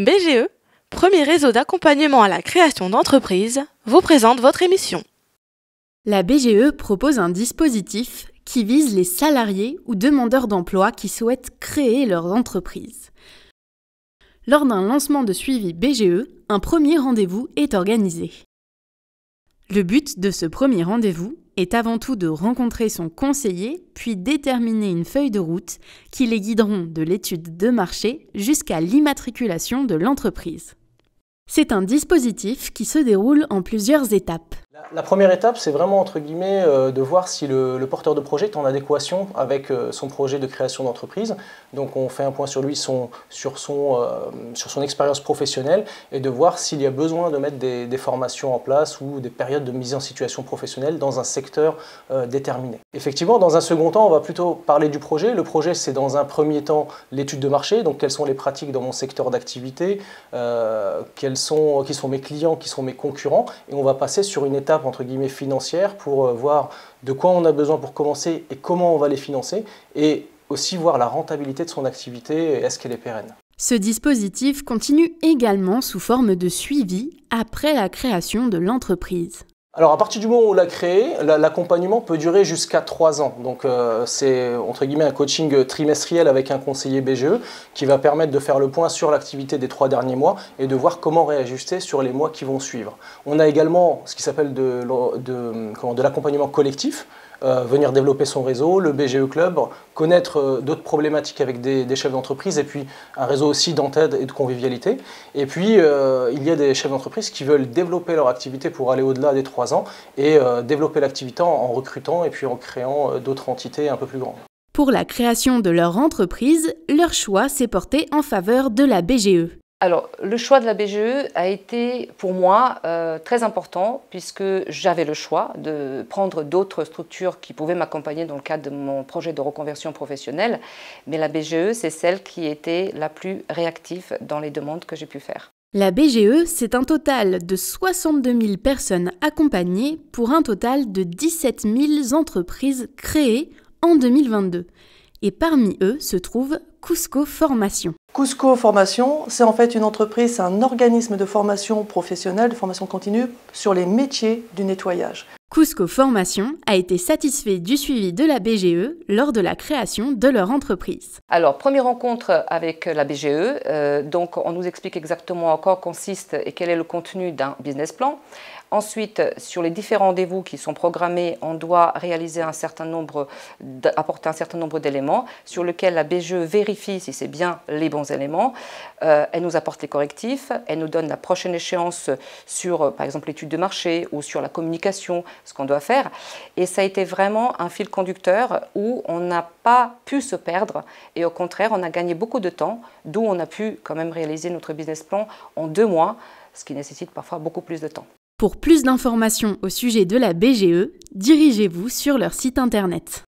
BGE, premier réseau d'accompagnement à la création d'entreprises, vous présente votre émission. La BGE propose un dispositif qui vise les salariés ou demandeurs d'emploi qui souhaitent créer leur entreprise. Lors d'un lancement de suivi BGE, un premier rendez-vous est organisé. Le but de ce premier rendez-vous est avant tout de rencontrer son conseiller, puis déterminer une feuille de route qui les guideront de l'étude de marché jusqu'à l'immatriculation de l'entreprise. C'est un dispositif qui se déroule en plusieurs étapes. La première étape, c'est vraiment entre guillemets euh, de voir si le, porteur de projet est en adéquation avec euh, son projet de création d'entreprise. Donc on fait un point sur lui, sur son, euh, son expérience professionnelle et de voir s'il y a besoin de mettre des, formations en place ou des périodes de mise en situation professionnelle dans un secteur déterminé. Effectivement, dans un second temps, on va plutôt parler du projet. Le projet, c'est dans un premier temps l'étude de marché, donc quelles sont les pratiques dans mon secteur d'activité, quels sont, qui sont mes clients, qui sont mes concurrents, et on va passer sur une étape entre guillemets financière pour euh, voir de quoi on a besoin pour commencer et comment on va les financer et aussi voir la rentabilité de son activité est-ce qu'elle est pérenne. Ce dispositif continue également sous forme de suivi après la création de l'entreprise. Alors, à partir du moment où on l'a créé, l'accompagnement peut durer jusqu'à trois ans. Donc, euh, c'est entre guillemets un coaching trimestriel avec un conseiller BGE qui va permettre de faire le point sur l'activité des trois derniers mois et de voir comment réajuster sur les mois qui vont suivre. On a également ce qui s'appelle de l'accompagnement collectif euh, venir développer son réseau, le BGE Club, connaître euh, d'autres problématiques avec des, chefs d'entreprise et puis un réseau aussi d'entête et de convivialité. Et puis, euh, il y a des chefs d'entreprise qui veulent développer leur activité pour aller au-delà des trois ans et développer l'activité en recrutant et puis en créant d'autres entités un peu plus grandes. Pour la création de leur entreprise, leur choix s'est porté en faveur de la BGE alors, le choix de la BGE a été pour moi euh, très important puisque j'avais le choix de prendre d'autres structures qui pouvaient m'accompagner dans le cadre de mon projet de reconversion professionnelle, mais la BGE, c'est celle qui était la plus réactive dans les demandes que j'ai pu faire. La BGE, c'est un total de 62 000 personnes accompagnées pour un total de 17 000 entreprises créées en 2022. Et parmi eux se trouvent Cusco Formation. Cusco Formation, c'est en fait une entreprise, un organisme de formation professionnelle, de formation continue sur les métiers du nettoyage. Cusco Formation a été satisfait du suivi de la BGE lors de la création de leur entreprise. Alors, première rencontre avec la BGE, euh, donc on nous explique exactement en quoi consiste et quel est le contenu d'un business plan. Ensuite, sur les différents rendez-vous qui sont programmés, on doit réaliser un certain nombre, apporter un certain nombre d'éléments sur lesquels la BGE vérifie si c'est bien les bons éléments. Euh, elle nous apporte les correctifs, elle nous donne la prochaine échéance sur, euh, par exemple, l'étude de marché ou sur la communication, ce qu'on doit faire. Et ça a été vraiment un fil conducteur où on n'a pas pu se perdre et au contraire, on a gagné beaucoup de temps, d'où on a pu quand même réaliser notre business plan en deux mois, ce qui nécessite parfois beaucoup plus de temps. Pour plus d'informations au sujet de la BGE, dirigez-vous sur leur site internet.